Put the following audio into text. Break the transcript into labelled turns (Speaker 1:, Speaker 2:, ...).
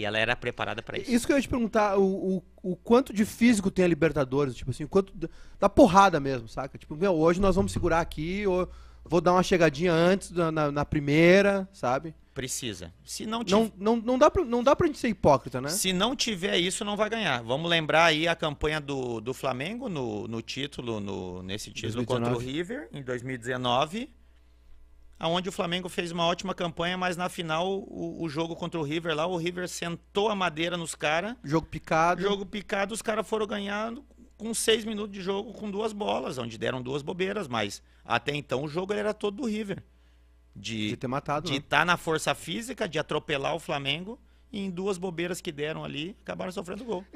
Speaker 1: E ela era preparada para isso. Isso que eu ia te
Speaker 2: perguntar, o, o, o, quanto de físico tem a Libertadores? Tipo assim, o quanto da porrada mesmo, saca? Tipo, meu, hoje nós vamos segurar aqui, ou vou dar uma chegadinha antes na, na, na primeira, sabe?
Speaker 1: Precisa. Se não, tiv... não,
Speaker 2: não, não dá pra, não dá pra gente ser hipócrita, né? Se
Speaker 1: não tiver isso, não vai ganhar. Vamos lembrar aí a campanha do, do Flamengo no, no título, no, nesse título 2019. contra o River, em 2019 onde o Flamengo fez uma ótima campanha, mas na final o, o jogo contra o River lá, o River sentou a madeira nos caras. Jogo picado. Jogo picado, os caras foram ganhando com seis minutos de jogo com duas bolas, onde deram duas bobeiras, mas até então o jogo era todo do River. De, de ter matado. De estar né? tá na força física, de atropelar o Flamengo, e em duas bobeiras que deram ali, acabaram sofrendo gol.